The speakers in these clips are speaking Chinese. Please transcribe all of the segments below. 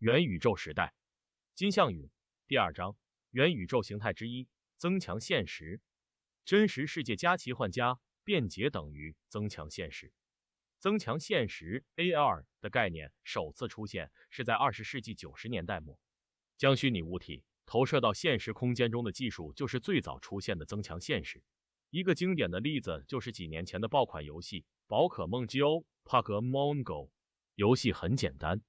元宇宙时代，金相宇第二章，元宇宙形态之一，增强现实，真实世界加奇幻加便捷等于增强现实。增强现实 AR 的概念首次出现是在二十世纪九十年代末，将虚拟物体投射到现实空间中的技术就是最早出现的增强现实。一个经典的例子就是几年前的爆款游戏《宝可梦基 o 帕格 m o n g o 游戏很简单。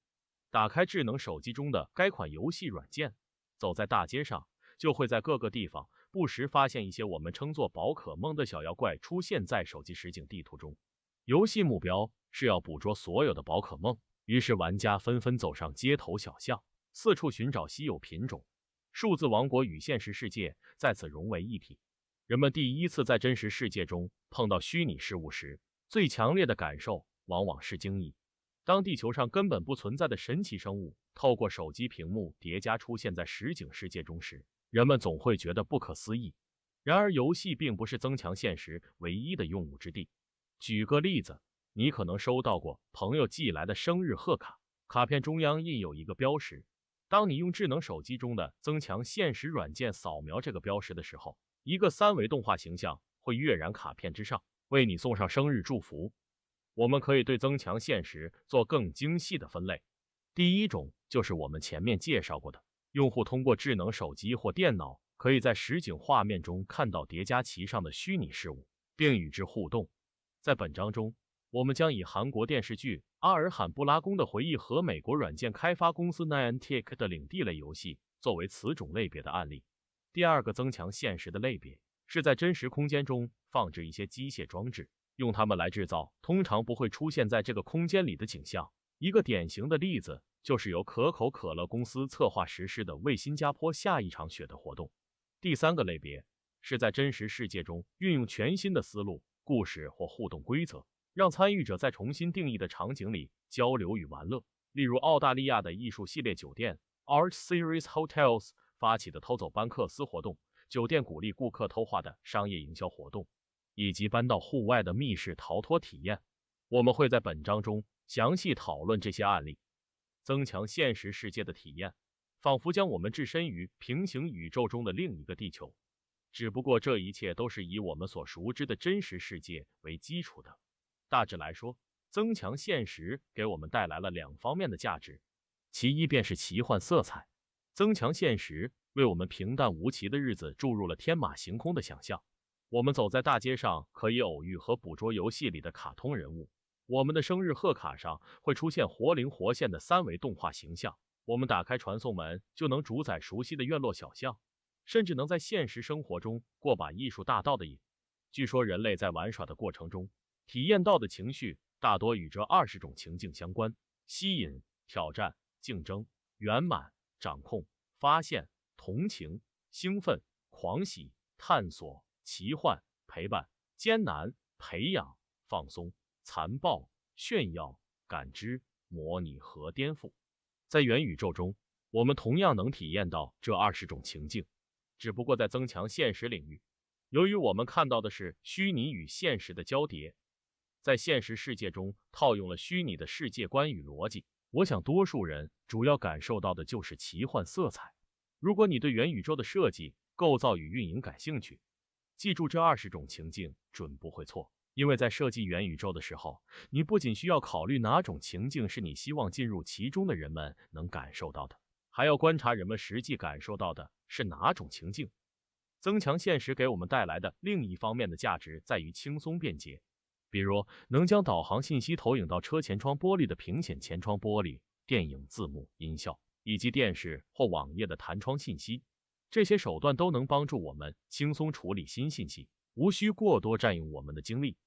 打开智能手机中的该款游戏软件，走在大街上，就会在各个地方不时发现一些我们称作宝可梦的小妖怪出现在手机实景地图中。游戏目标是要捕捉所有的宝可梦，于是玩家纷纷走上街头小巷，四处寻找稀有品种。数字王国与现实世界再次融为一体，人们第一次在真实世界中碰到虚拟事物时，最强烈的感受往往是惊异。当地球上根本不存在的神奇生物透过手机屏幕叠加出现在实景世界中时，人们总会觉得不可思议。然而，游戏并不是增强现实唯一的用武之地。举个例子，你可能收到过朋友寄来的生日贺卡，卡片中央印有一个标识。当你用智能手机中的增强现实软件扫描这个标识的时候，一个三维动画形象会跃然卡片之上，为你送上生日祝福。我们可以对增强现实做更精细的分类。第一种就是我们前面介绍过的，用户通过智能手机或电脑，可以在实景画面中看到叠加其上的虚拟事物，并与之互动。在本章中，我们将以韩国电视剧《阿尔罕布拉宫的回忆》和美国软件开发公司 Niantic 的领地类游戏作为此种类别的案例。第二个增强现实的类别是在真实空间中放置一些机械装置。用它们来制造通常不会出现在这个空间里的景象。一个典型的例子就是由可口可乐公司策划实施的为新加坡下一场雪的活动。第三个类别是在真实世界中运用全新的思路、故事或互动规则，让参与者在重新定义的场景里交流与玩乐。例如，澳大利亚的艺术系列酒店 （Art Series Hotels） 发起的偷走班克斯活动，酒店鼓励顾客偷画的商业营销活动。以及搬到户外的密室逃脱体验，我们会在本章中详细讨论这些案例，增强现实世界的体验，仿佛将我们置身于平行宇宙中的另一个地球，只不过这一切都是以我们所熟知的真实世界为基础的。大致来说，增强现实给我们带来了两方面的价值，其一便是奇幻色彩，增强现实为我们平淡无奇的日子注入了天马行空的想象。我们走在大街上，可以偶遇和捕捉游戏里的卡通人物；我们的生日贺卡上会出现活灵活现的三维动画形象；我们打开传送门就能主宰熟悉的院落小巷，甚至能在现实生活中过把艺术大道的瘾。据说，人类在玩耍的过程中体验到的情绪大多与这二十种情境相关：吸引、挑战、竞争、圆满、掌控、发现、同情、兴奋、狂喜、探索。奇幻陪伴艰难培养放松残暴炫耀感知模拟和颠覆，在元宇宙中，我们同样能体验到这二十种情境。只不过在增强现实领域，由于我们看到的是虚拟与现实的交叠，在现实世界中套用了虚拟的世界观与逻辑。我想多数人主要感受到的就是奇幻色彩。如果你对元宇宙的设计、构造与运营感兴趣，记住这二十种情境准不会错，因为在设计元宇宙的时候，你不仅需要考虑哪种情境是你希望进入其中的人们能感受到的，还要观察人们实际感受到的是哪种情境。增强现实给我们带来的另一方面的价值在于轻松便捷，比如能将导航信息投影到车前窗玻璃的屏显前窗玻璃、电影字幕、音效，以及电视或网页的弹窗信息。这些手段都能帮助我们轻松处理新信息，无需过多占用我们的精力。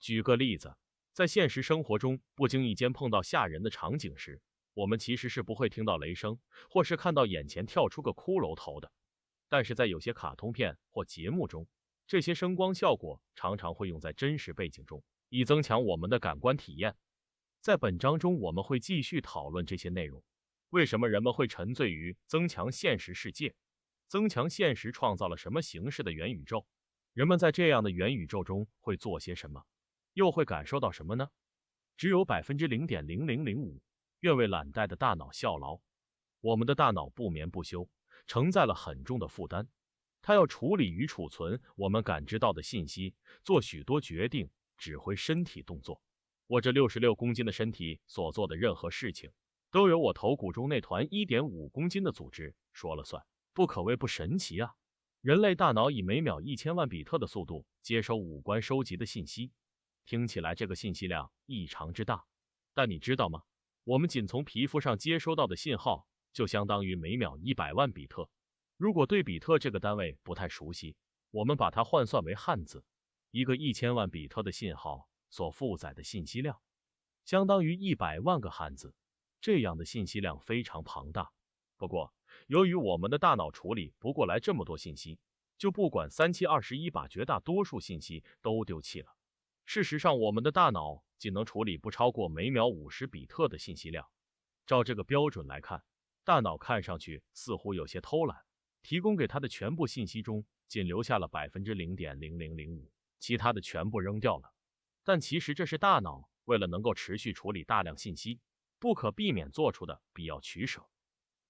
举个例子，在现实生活中，不经意间碰到吓人的场景时，我们其实是不会听到雷声或是看到眼前跳出个骷髅头的。但是在有些卡通片或节目中，这些声光效果常常会用在真实背景中，以增强我们的感官体验。在本章中，我们会继续讨论这些内容：为什么人们会沉醉于增强现实世界？增强现实创造了什么形式的元宇宙？人们在这样的元宇宙中会做些什么？又会感受到什么呢？只有百分之零点零零零五愿为懒惰的大脑效劳。我们的大脑不眠不休，承载了很重的负担，它要处理与储存我们感知到的信息，做许多决定，指挥身体动作。我这六十六公斤的身体所做的任何事情，都由我头骨中那团一点五公斤的组织说了算。不可谓不神奇啊！人类大脑以每秒一千万比特的速度接收五官收集的信息，听起来这个信息量异常之大。但你知道吗？我们仅从皮肤上接收到的信号就相当于每秒一百万比特。如果对比特这个单位不太熟悉，我们把它换算为汉字，一个一千万比特的信号所负载的信息量，相当于一百万个汉字。这样的信息量非常庞大。不过，由于我们的大脑处理不过来这么多信息，就不管三七二十一，把绝大多数信息都丢弃了。事实上，我们的大脑仅能处理不超过每秒五十比特的信息量。照这个标准来看，大脑看上去似乎有些偷懒，提供给它的全部信息中，仅留下了百分之零点零零零五，其他的全部扔掉了。但其实这是大脑为了能够持续处理大量信息，不可避免做出的必要取舍。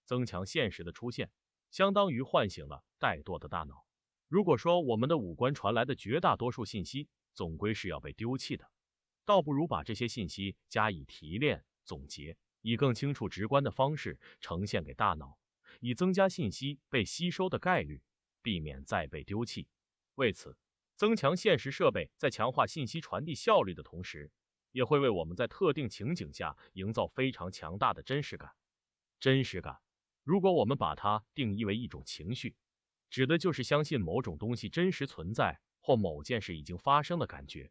增强现实的出现，相当于唤醒了怠惰的大脑。如果说我们的五官传来的绝大多数信息总归是要被丢弃的，倒不如把这些信息加以提炼、总结，以更清楚、直观的方式呈现给大脑，以增加信息被吸收的概率，避免再被丢弃。为此，增强现实设备在强化信息传递效率的同时，也会为我们在特定情景下营造非常强大的真实感。真实感。如果我们把它定义为一种情绪，指的就是相信某种东西真实存在或某件事已经发生的感觉。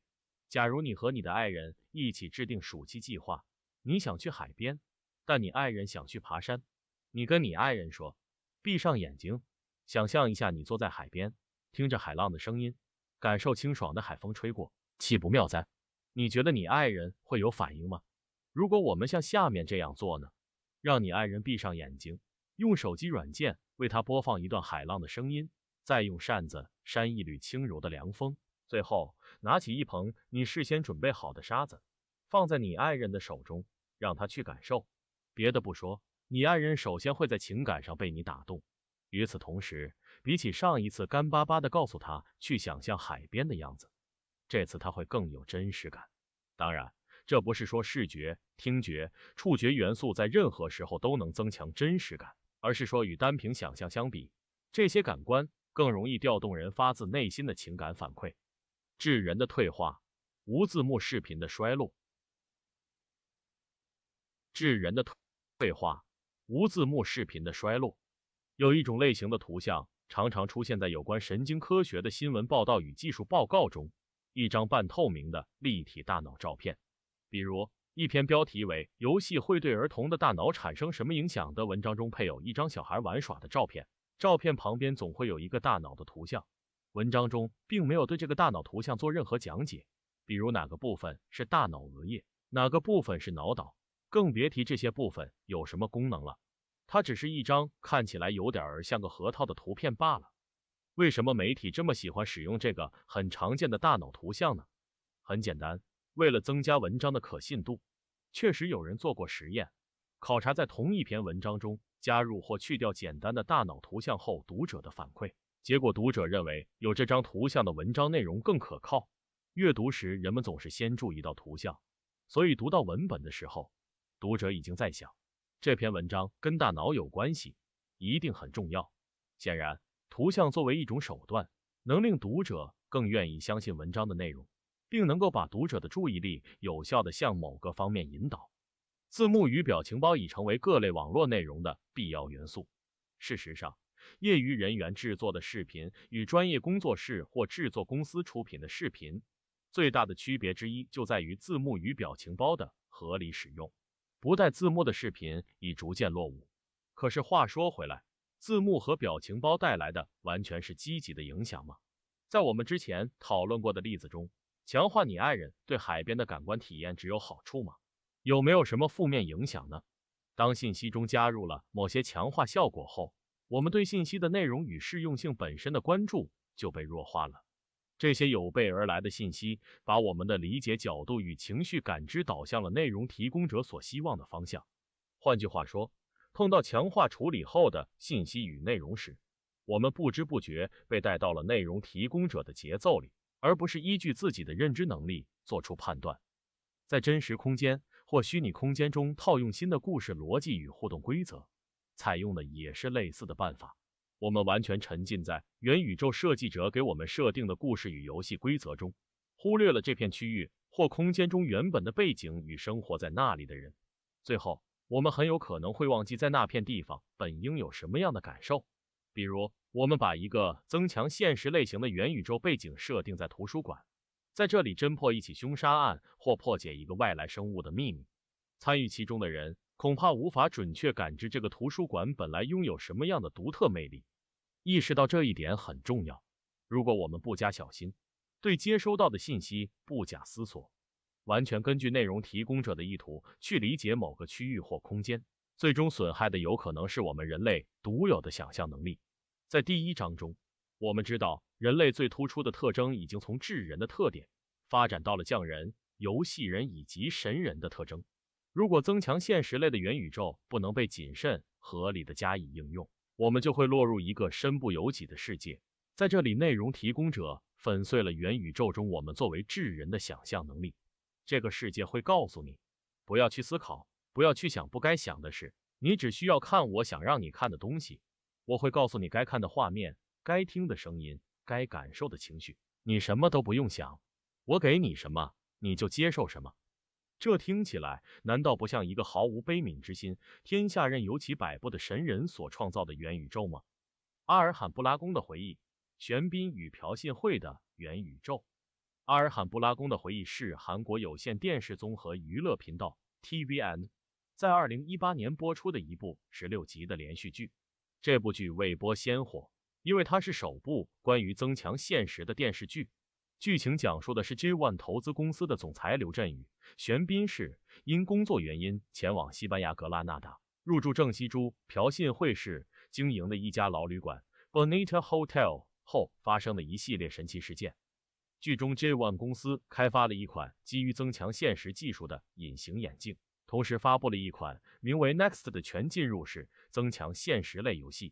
假如你和你的爱人一起制定暑期计划，你想去海边，但你爱人想去爬山。你跟你爱人说，闭上眼睛，想象一下你坐在海边，听着海浪的声音，感受清爽的海风吹过，岂不妙哉？你觉得你爱人会有反应吗？如果我们像下面这样做呢？让你爱人闭上眼睛。用手机软件为他播放一段海浪的声音，再用扇子扇一缕轻柔的凉风，最后拿起一捧你事先准备好的沙子，放在你爱人的手中，让他去感受。别的不说，你爱人首先会在情感上被你打动。与此同时，比起上一次干巴巴的告诉他去想象海边的样子，这次他会更有真实感。当然，这不是说视觉、听觉、触觉元素在任何时候都能增强真实感。而是说，与单凭想象相比，这些感官更容易调动人发自内心的情感反馈。智人的退化，无字幕视频的衰落。智人的退化，无字幕视频的衰落。有一种类型的图像常常出现在有关神经科学的新闻报道与技术报告中：一张半透明的立体大脑照片，比如。一篇标题为《游戏会对儿童的大脑产生什么影响》的文章中配有一张小孩玩耍的照片，照片旁边总会有一个大脑的图像。文章中并没有对这个大脑图像做任何讲解，比如哪个部分是大脑额叶，哪个部分是脑岛，更别提这些部分有什么功能了。它只是一张看起来有点儿像个核桃的图片罢了。为什么媒体这么喜欢使用这个很常见的大脑图像呢？很简单。为了增加文章的可信度，确实有人做过实验，考察在同一篇文章中加入或去掉简单的大脑图像后读者的反馈。结果读者认为有这张图像的文章内容更可靠。阅读时人们总是先注意到图像，所以读到文本的时候，读者已经在想这篇文章跟大脑有关系，一定很重要。显然，图像作为一种手段，能令读者更愿意相信文章的内容。并能够把读者的注意力有效地向某个方面引导。字幕与表情包已成为各类网络内容的必要元素。事实上，业余人员制作的视频与专业工作室或制作公司出品的视频最大的区别之一就在于字幕与表情包的合理使用。不带字幕的视频已逐渐落伍。可是话说回来，字幕和表情包带来的完全是积极的影响吗？在我们之前讨论过的例子中。强化你爱人对海边的感官体验只有好处吗？有没有什么负面影响呢？当信息中加入了某些强化效果后，我们对信息的内容与适用性本身的关注就被弱化了。这些有备而来的信息，把我们的理解角度与情绪感知导向了内容提供者所希望的方向。换句话说，碰到强化处理后的信息与内容时，我们不知不觉被带到了内容提供者的节奏里。而不是依据自己的认知能力做出判断，在真实空间或虚拟空间中套用新的故事逻辑与互动规则，采用的也是类似的办法。我们完全沉浸在元宇宙设计者给我们设定的故事与游戏规则中，忽略了这片区域或空间中原本的背景与生活在那里的人。最后，我们很有可能会忘记在那片地方本应有什么样的感受。比如，我们把一个增强现实类型的元宇宙背景设定在图书馆，在这里侦破一起凶杀案或破解一个外来生物的秘密，参与其中的人恐怕无法准确感知这个图书馆本来拥有什么样的独特魅力。意识到这一点很重要。如果我们不加小心，对接收到的信息不假思索，完全根据内容提供者的意图去理解某个区域或空间。最终损害的有可能是我们人类独有的想象能力。在第一章中，我们知道人类最突出的特征已经从智人的特点发展到了匠人、游戏人以及神人的特征。如果增强现实类的元宇宙不能被谨慎合理的加以应用，我们就会落入一个身不由己的世界，在这里内容提供者粉碎了元宇宙中我们作为智人的想象能力。这个世界会告诉你，不要去思考。不要去想不该想的事，你只需要看我想让你看的东西，我会告诉你该看的画面、该听的声音、该感受的情绪，你什么都不用想，我给你什么你就接受什么。这听起来难道不像一个毫无悲悯之心、天下任由其摆布的神人所创造的元宇宙吗？阿尔罕布拉宫的回忆、玄彬与朴信惠的元宇宙、阿尔罕布拉宫的回忆是韩国有线电视综合娱乐频道 TVN。在二零一八年播出的一部十六集的连续剧。这部剧未播先火，因为它是首部关于增强现实的电视剧。剧情讲述的是 J One 投资公司的总裁刘振宇、玄彬是因工作原因前往西班牙格拉纳达，入住郑西珠、朴信惠氏经营的一家老旅馆 Bonita Hotel 后发生的一系列神奇事件。剧中 J One 公司开发了一款基于增强现实技术的隐形眼镜。同时发布了一款名为 Next 的全浸入式增强现实类游戏，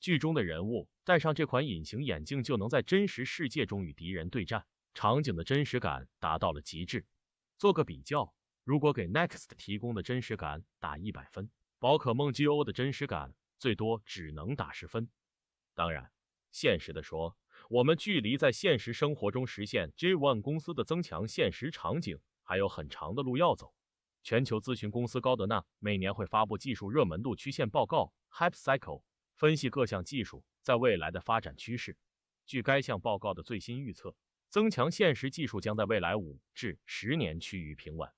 剧中的人物戴上这款隐形眼镜就能在真实世界中与敌人对战，场景的真实感达到了极致。做个比较，如果给 Next 提供的真实感打一百分，宝可梦 GO 的真实感最多只能打十分。当然，现实的说，我们距离在现实生活中实现 j e 公司的增强现实场景还有很长的路要走。全球咨询公司高德纳每年会发布技术热门度曲线报告 （Hype Cycle），分析各项技术在未来的发展趋势。据该项报告的最新预测，增强现实技术将在未来五至十年趋于平稳。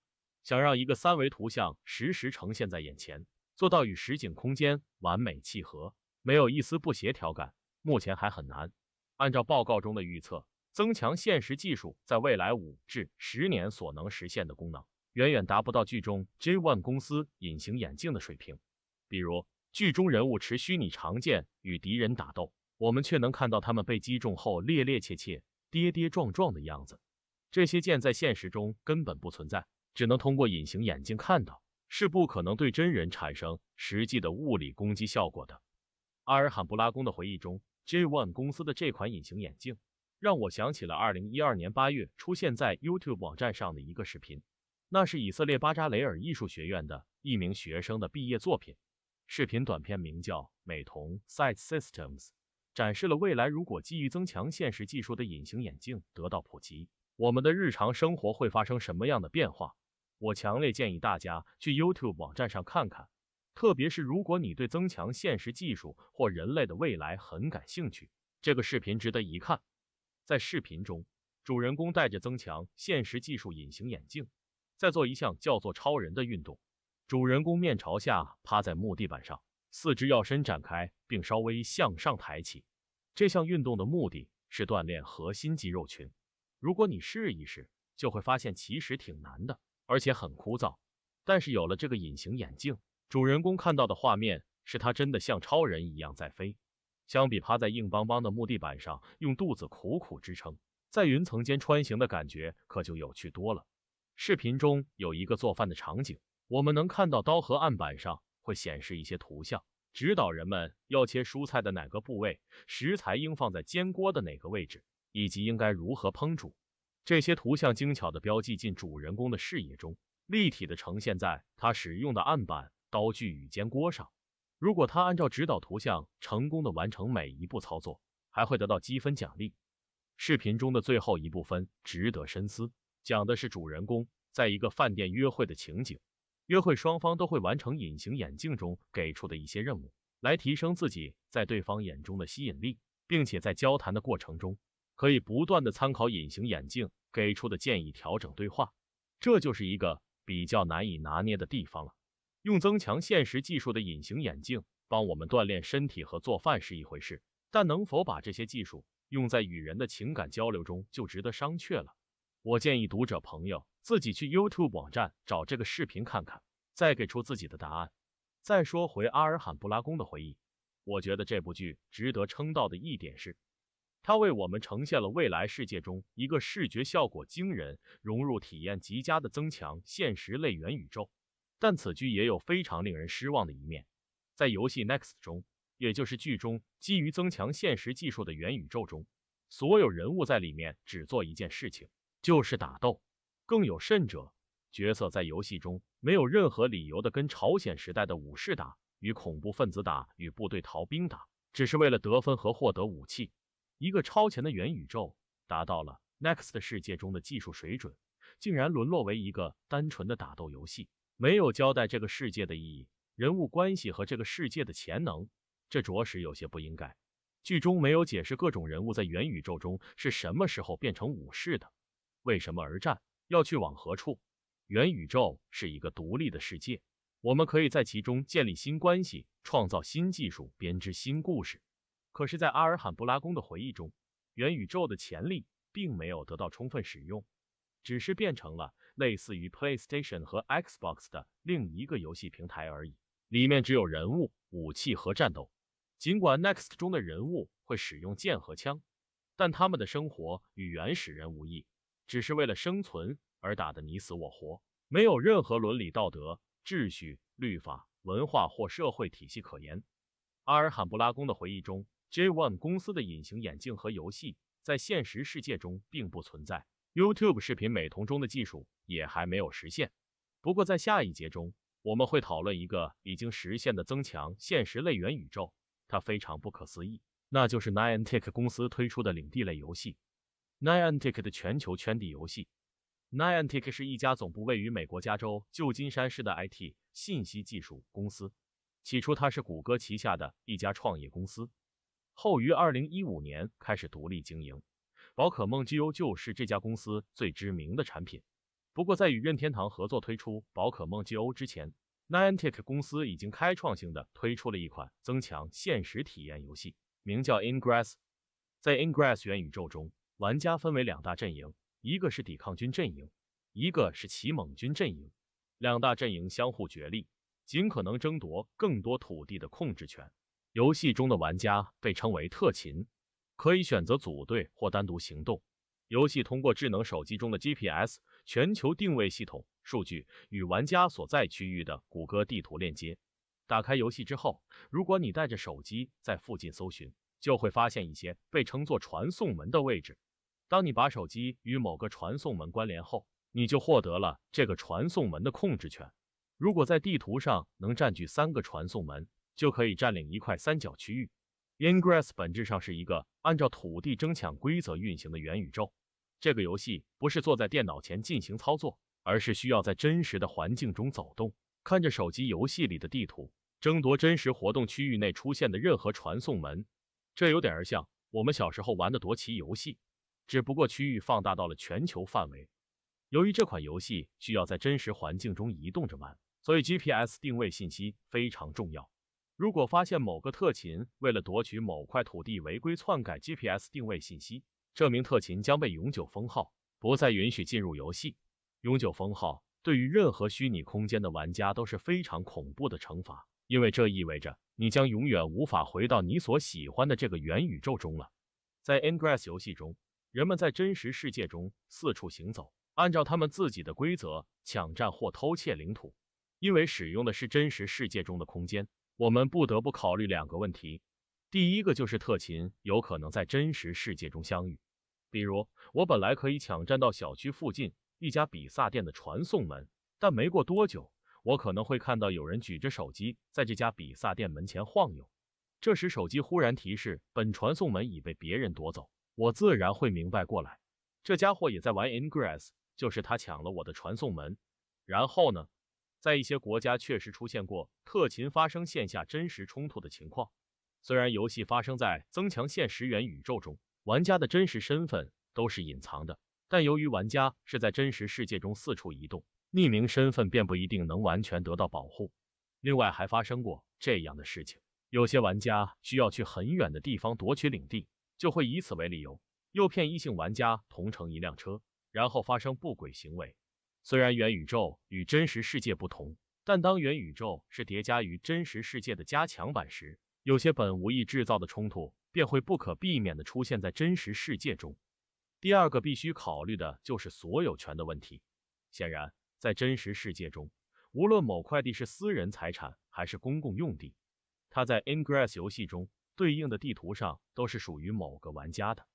想让一个三维图像实时呈现在眼前，做到与实景空间完美契合，没有一丝不协调感，目前还很难。按照报告中的预测，增强现实技术在未来五至十年所能实现的功能。远远达不到剧中 J One 公司隐形眼镜的水平。比如剧中人物持虚拟长剑与敌人打斗，我们却能看到他们被击中后趔趔趄趄、跌跌撞撞的样子。这些剑在现实中根本不存在，只能通过隐形眼镜看到，是不可能对真人产生实际的物理攻击效果的。阿尔罕布拉宫的回忆中，J One 公司的这款隐形眼镜让我想起了2012年8月出现在 YouTube 网站上的一个视频。那是以色列巴扎雷尔艺术学院的一名学生的毕业作品，视频短片名叫《美瞳 Sight Systems》，展示了未来如果基于增强现实技术的隐形眼镜得到普及，我们的日常生活会发生什么样的变化。我强烈建议大家去 YouTube 网站上看看，特别是如果你对增强现实技术或人类的未来很感兴趣，这个视频值得一看。在视频中，主人公戴着增强现实技术隐形眼镜。在做一项叫做“超人”的运动，主人公面朝下趴在木地板上，四肢要伸展开并稍微向上抬起。这项运动的目的是锻炼核心肌肉群。如果你试一试，就会发现其实挺难的，而且很枯燥。但是有了这个隐形眼镜，主人公看到的画面是他真的像超人一样在飞。相比趴在硬邦邦的木地板上用肚子苦苦支撑，在云层间穿行的感觉可就有趣多了。视频中有一个做饭的场景，我们能看到刀和案板上会显示一些图像，指导人们要切蔬菜的哪个部位，食材应放在煎锅的哪个位置，以及应该如何烹煮。这些图像精巧的标记进主人公的视野中，立体的呈现在他使用的案板、刀具与煎锅上。如果他按照指导图像成功的完成每一步操作，还会得到积分奖励。视频中的最后一部分值得深思。讲的是主人公在一个饭店约会的情景，约会双方都会完成隐形眼镜中给出的一些任务，来提升自己在对方眼中的吸引力，并且在交谈的过程中，可以不断的参考隐形眼镜给出的建议调整对话，这就是一个比较难以拿捏的地方了。用增强现实技术的隐形眼镜帮我们锻炼身体和做饭是一回事，但能否把这些技术用在与人的情感交流中，就值得商榷了。我建议读者朋友自己去 YouTube 网站找这个视频看看，再给出自己的答案。再说回阿尔罕布拉宫的回忆，我觉得这部剧值得称道的一点是，它为我们呈现了未来世界中一个视觉效果惊人、融入体验极佳的增强现实类元宇宙。但此剧也有非常令人失望的一面，在游戏 Next 中，也就是剧中基于增强现实技术的元宇宙中，所有人物在里面只做一件事情。就是打斗，更有甚者，角色在游戏中没有任何理由的跟朝鲜时代的武士打、与恐怖分子打、与部队逃兵打，只是为了得分和获得武器。一个超前的元宇宙达到了 Next 世界中的技术水准，竟然沦落为一个单纯的打斗游戏，没有交代这个世界的意义、人物关系和这个世界的潜能，这着实有些不应该。剧中没有解释各种人物在元宇宙中是什么时候变成武士的。为什么而战？要去往何处？元宇宙是一个独立的世界，我们可以在其中建立新关系，创造新技术，编织新故事。可是，在阿尔罕布拉宫的回忆中，元宇宙的潜力并没有得到充分使用，只是变成了类似于 PlayStation 和 Xbox 的另一个游戏平台而已。里面只有人物、武器和战斗。尽管 Next 中的人物会使用剑和枪，但他们的生活与原始人无异。只是为了生存而打得你死我活，没有任何伦理道德、秩序、律法、文化或社会体系可言。阿尔罕布拉宫的回忆中 j One 公司的隐形眼镜和游戏在现实世界中并不存在。YouTube 视频美瞳中的技术也还没有实现。不过在下一节中，我们会讨论一个已经实现的增强现实类元宇宙，它非常不可思议，那就是 Niantic 公司推出的领地类游戏。Niantic 的全球圈地游戏。Niantic 是一家总部位于美国加州旧金山市的 IT 信息技术公司。起初，它是谷歌旗下的一家创业公司，后于2015年开始独立经营。宝可梦 GO 就是这家公司最知名的产品。不过，在与任天堂合作推出宝可梦 GO 之前，Niantic 公司已经开创性的推出了一款增强现实体验游戏，名叫 Ingress。在 Ingress 元宇宙中。玩家分为两大阵营，一个是抵抗军阵营，一个是骑猛军阵营，两大阵营相互角力，尽可能争夺更多土地的控制权。游戏中的玩家被称为特勤，可以选择组队或单独行动。游戏通过智能手机中的 GPS 全球定位系统数据与玩家所在区域的谷歌地图链接。打开游戏之后，如果你带着手机在附近搜寻，就会发现一些被称作传送门的位置。当你把手机与某个传送门关联后，你就获得了这个传送门的控制权。如果在地图上能占据三个传送门，就可以占领一块三角区域。Ingress 本质上是一个按照土地争抢规则运行的元宇宙。这个游戏不是坐在电脑前进行操作，而是需要在真实的环境中走动，看着手机游戏里的地图，争夺真实活动区域内出现的任何传送门。这有点儿像我们小时候玩的夺旗游戏。只不过区域放大到了全球范围。由于这款游戏需要在真实环境中移动着玩，所以 GPS 定位信息非常重要。如果发现某个特勤为了夺取某块土地违规篡改 GPS 定位信息，这名特勤将被永久封号，不再允许进入游戏。永久封号对于任何虚拟空间的玩家都是非常恐怖的惩罚，因为这意味着你将永远无法回到你所喜欢的这个元宇宙中了。在 Ingress 游戏中。人们在真实世界中四处行走，按照他们自己的规则抢占或偷窃领土。因为使用的是真实世界中的空间，我们不得不考虑两个问题。第一个就是特勤有可能在真实世界中相遇。比如，我本来可以抢占到小区附近一家比萨店的传送门，但没过多久，我可能会看到有人举着手机在这家比萨店门前晃悠，这时手机忽然提示本传送门已被别人夺走。我自然会明白过来。这家伙也在玩 Ingress，就是他抢了我的传送门。然后呢，在一些国家确实出现过特勤发生线下真实冲突的情况。虽然游戏发生在增强现实元宇宙中，玩家的真实身份都是隐藏的，但由于玩家是在真实世界中四处移动，匿名身份便不一定能完全得到保护。另外还发生过这样的事情，有些玩家需要去很远的地方夺取领地。就会以此为理由，诱骗异性玩家同乘一辆车，然后发生不轨行为。虽然元宇宙与真实世界不同，但当元宇宙是叠加于真实世界的加强版时，有些本无意制造的冲突便会不可避免的出现在真实世界中。第二个必须考虑的就是所有权的问题。显然，在真实世界中，无论某块地是私人财产还是公共用地，它在 Ingress 游戏中。对应的地图上都是属于某个玩家的。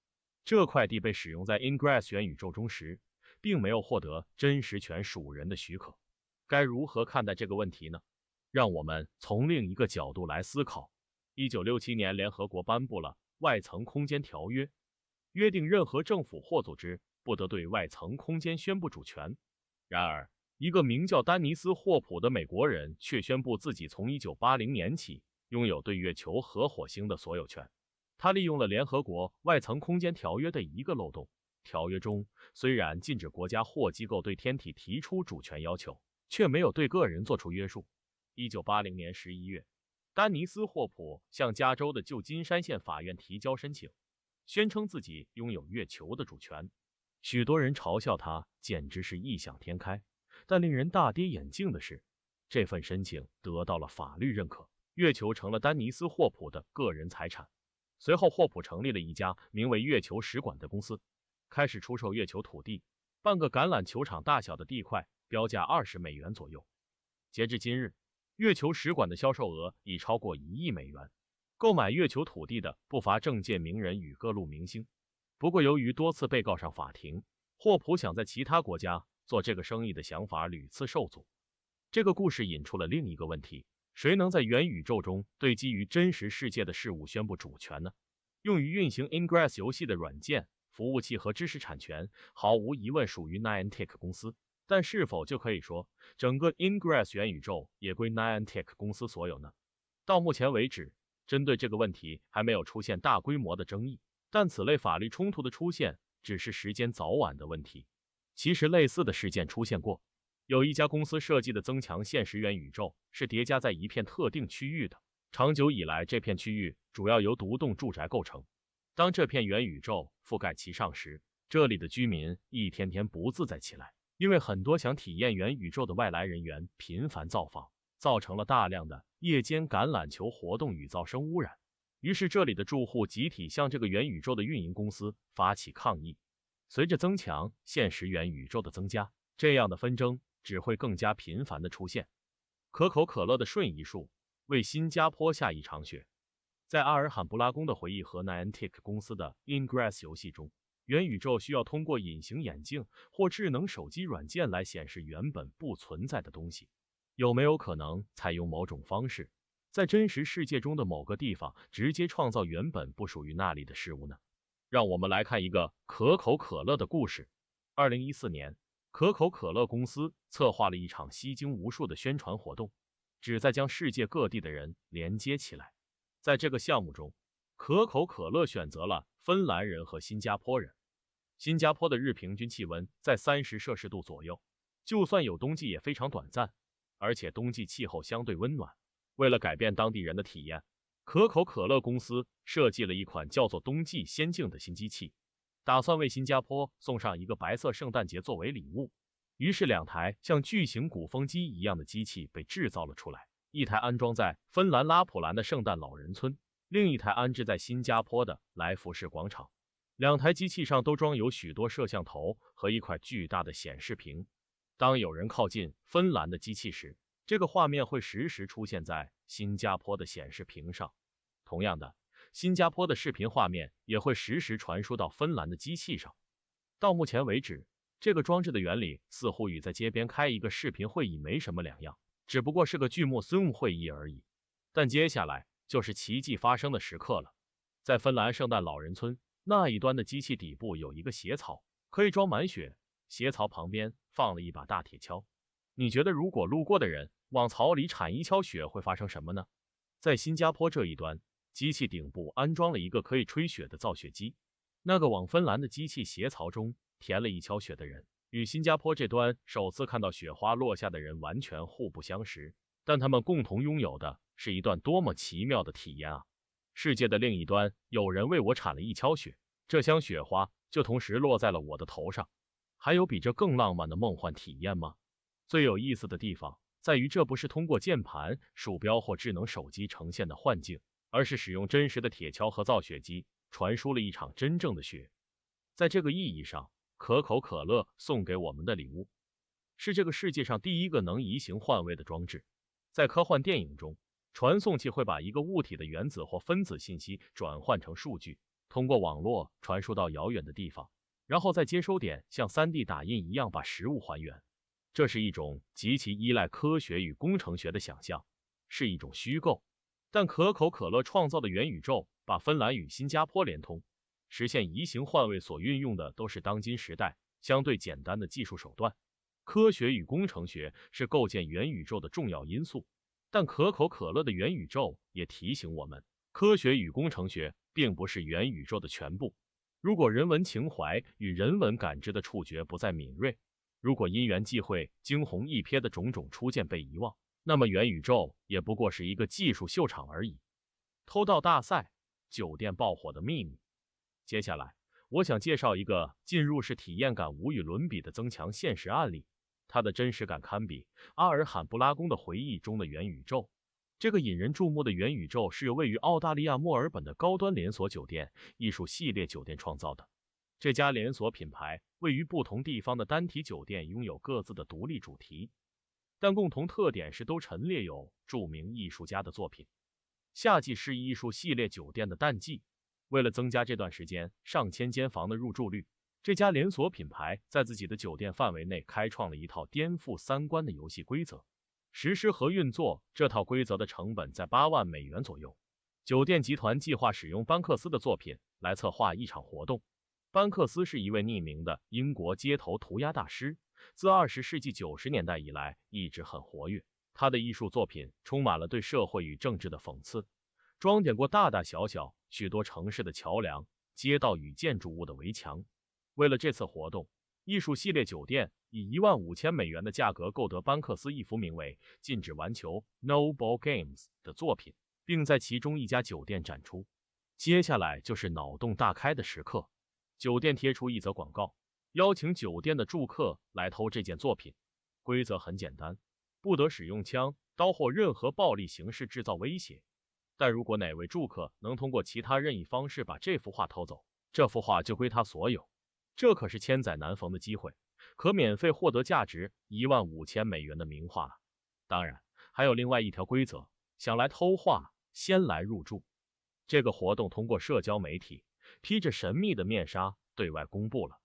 这块地被使用在 Ingress 元宇宙中时，并没有获得真实权属人的许可。该如何看待这个问题呢？让我们从另一个角度来思考。一九六七年，联合国颁布了外层空间条约，约定任何政府或组织不得对外层空间宣布主权。然而，一个名叫丹尼斯·霍普的美国人却宣布自己从一九八零年起。拥有对月球和火星的所有权。他利用了联合国外层空间条约的一个漏洞。条约中虽然禁止国家或机构对天体提出主权要求，却没有对个人做出约束。一九八零年十一月，丹尼斯霍普向加州的旧金山县法院提交申请，宣称自己拥有月球的主权。许多人嘲笑他，简直是异想天开。但令人大跌眼镜的是，这份申请得到了法律认可。月球成了丹尼斯·霍普的个人财产。随后，霍普成立了一家名为“月球使馆”的公司，开始出售月球土地，半个橄榄球场大小的地块，标价二十美元左右。截至今日，月球使馆的销售额已超过一亿美元。购买月球土地的不乏政界名人与各路明星。不过，由于多次被告上法庭，霍普想在其他国家做这个生意的想法屡次受阻。这个故事引出了另一个问题。谁能在元宇宙中对基于真实世界的事物宣布主权呢？用于运行 Ingress 游戏的软件、服务器和知识产权，毫无疑问属于 Niantic 公司。但是否就可以说整个 Ingress 元宇宙也归 Niantic 公司所有呢？到目前为止，针对这个问题还没有出现大规模的争议。但此类法律冲突的出现只是时间早晚的问题。其实类似的事件出现过。有一家公司设计的增强现实元宇宙是叠加在一片特定区域的。长久以来，这片区域主要由独栋住宅构成。当这片元宇宙覆盖其上时，这里的居民一天天不自在起来，因为很多想体验元宇宙的外来人员频繁造访，造成了大量的夜间橄榄球活动与噪声污染。于是，这里的住户集体向这个元宇宙的运营公司发起抗议。随着增强现实元宇宙的增加，这样的纷争。只会更加频繁的出现。可口可乐的瞬移术为新加坡下一场雪。在阿尔罕布拉宫的回忆和 Niantic 公司的 Ingress 游戏中，元宇宙需要通过隐形眼镜或智能手机软件来显示原本不存在的东西。有没有可能采用某种方式，在真实世界中的某个地方直接创造原本不属于那里的事物呢？让我们来看一个可口可乐的故事。二零一四年。可口可乐公司策划了一场吸睛无数的宣传活动，旨在将世界各地的人连接起来。在这个项目中，可口可乐选择了芬兰人和新加坡人。新加坡的日平均气温在三十摄氏度左右，就算有冬季也非常短暂，而且冬季气候相对温暖。为了改变当地人的体验，可口可乐公司设计了一款叫做“冬季仙境”的新机器。打算为新加坡送上一个白色圣诞节作为礼物，于是两台像巨型鼓风机一样的机器被制造了出来，一台安装在芬兰拉普兰的圣诞老人村，另一台安置在新加坡的莱佛士广场。两台机器上都装有许多摄像头和一块巨大的显示屏。当有人靠近芬兰的机器时，这个画面会实时出现在新加坡的显示屏上。同样的。新加坡的视频画面也会实时传输到芬兰的机器上。到目前为止，这个装置的原理似乎与在街边开一个视频会议没什么两样，只不过是个锯幕 Zoom 会议而已。但接下来就是奇迹发生的时刻了。在芬兰圣诞老人村那一端的机器底部有一个鞋槽，可以装满雪。鞋槽旁边放了一把大铁锹。你觉得如果路过的人往槽里铲一锹雪，会发生什么呢？在新加坡这一端。机器顶部安装了一个可以吹雪的造雪机。那个往芬兰的机器鞋槽中填了一锹雪的人，与新加坡这端首次看到雪花落下的人完全互不相识，但他们共同拥有的是一段多么奇妙的体验啊！世界的另一端有人为我铲了一锹雪，这箱雪花就同时落在了我的头上。还有比这更浪漫的梦幻体验吗？最有意思的地方在于，这不是通过键盘、鼠标或智能手机呈现的幻境。而是使用真实的铁锹和造雪机传输了一场真正的雪。在这个意义上，可口可乐送给我们的礼物是这个世界上第一个能移形换位的装置。在科幻电影中，传送器会把一个物体的原子或分子信息转换成数据，通过网络传输到遥远的地方，然后在接收点像 3D 打印一样把实物还原。这是一种极其依赖科学与工程学的想象，是一种虚构。但可口可乐创造的元宇宙，把芬兰与新加坡连通，实现移形换位，所运用的都是当今时代相对简单的技术手段。科学与工程学是构建元宇宙的重要因素，但可口可乐的元宇宙也提醒我们，科学与工程学并不是元宇宙的全部。如果人文情怀与人文感知的触觉不再敏锐，如果因缘际会惊鸿一瞥的种种初见被遗忘，那么元宇宙也不过是一个技术秀场而已。偷盗大赛，酒店爆火的秘密。接下来，我想介绍一个进入式体验感无与伦比的增强现实案例，它的真实感堪比阿尔罕布拉宫的回忆中的元宇宙。这个引人注目的元宇宙是由位于澳大利亚墨尔本的高端连锁酒店艺术系列酒店创造的。这家连锁品牌位于不同地方的单体酒店拥有各自的独立主题。但共同特点是都陈列有著名艺术家的作品。夏季是艺术系列酒店的淡季，为了增加这段时间上千间房的入住率，这家连锁品牌在自己的酒店范围内开创了一套颠覆三观的游戏规则。实施和运作这套规则的成本在八万美元左右。酒店集团计划使用班克斯的作品来策划一场活动。班克斯是一位匿名的英国街头涂鸦大师。自二十世纪九十年代以来，一直很活跃。他的艺术作品充满了对社会与政治的讽刺，装点过大大小小许多城市的桥梁、街道与建筑物的围墙。为了这次活动，艺术系列酒店以一万五千美元的价格购得班克斯一幅名为《禁止玩球》（No Ball Games） 的作品，并在其中一家酒店展出。接下来就是脑洞大开的时刻，酒店贴出一则广告。邀请酒店的住客来偷这件作品，规则很简单，不得使用枪、刀或任何暴力形式制造威胁。但如果哪位住客能通过其他任意方式把这幅画偷走，这幅画就归他所有。这可是千载难逢的机会，可免费获得价值一万五千美元的名画了。当然，还有另外一条规则，想来偷画，先来入住。这个活动通过社交媒体披着神秘的面纱对外公布了。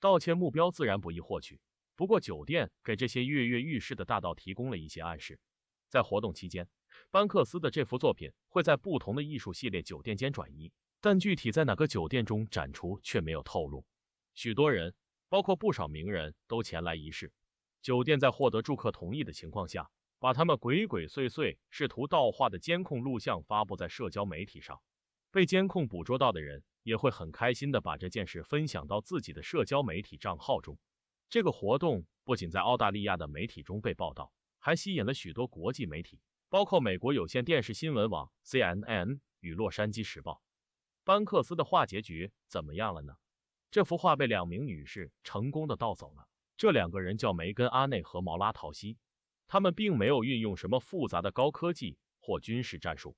盗窃目标自然不易获取，不过酒店给这些跃跃欲试的大盗提供了一些暗示。在活动期间，班克斯的这幅作品会在不同的艺术系列酒店间转移，但具体在哪个酒店中展出却没有透露。许多人，包括不少名人都前来一试。酒店在获得住客同意的情况下，把他们鬼鬼祟祟试图盗画的监控录像发布在社交媒体上。被监控捕捉到的人。也会很开心的把这件事分享到自己的社交媒体账号中。这个活动不仅在澳大利亚的媒体中被报道，还吸引了许多国际媒体，包括美国有线电视新闻网 CNN 与洛杉矶时报。班克斯的画结局怎么样了呢？这幅画被两名女士成功的盗走了。这两个人叫梅根·阿内和毛拉·陶西，他们并没有运用什么复杂的高科技或军事战术，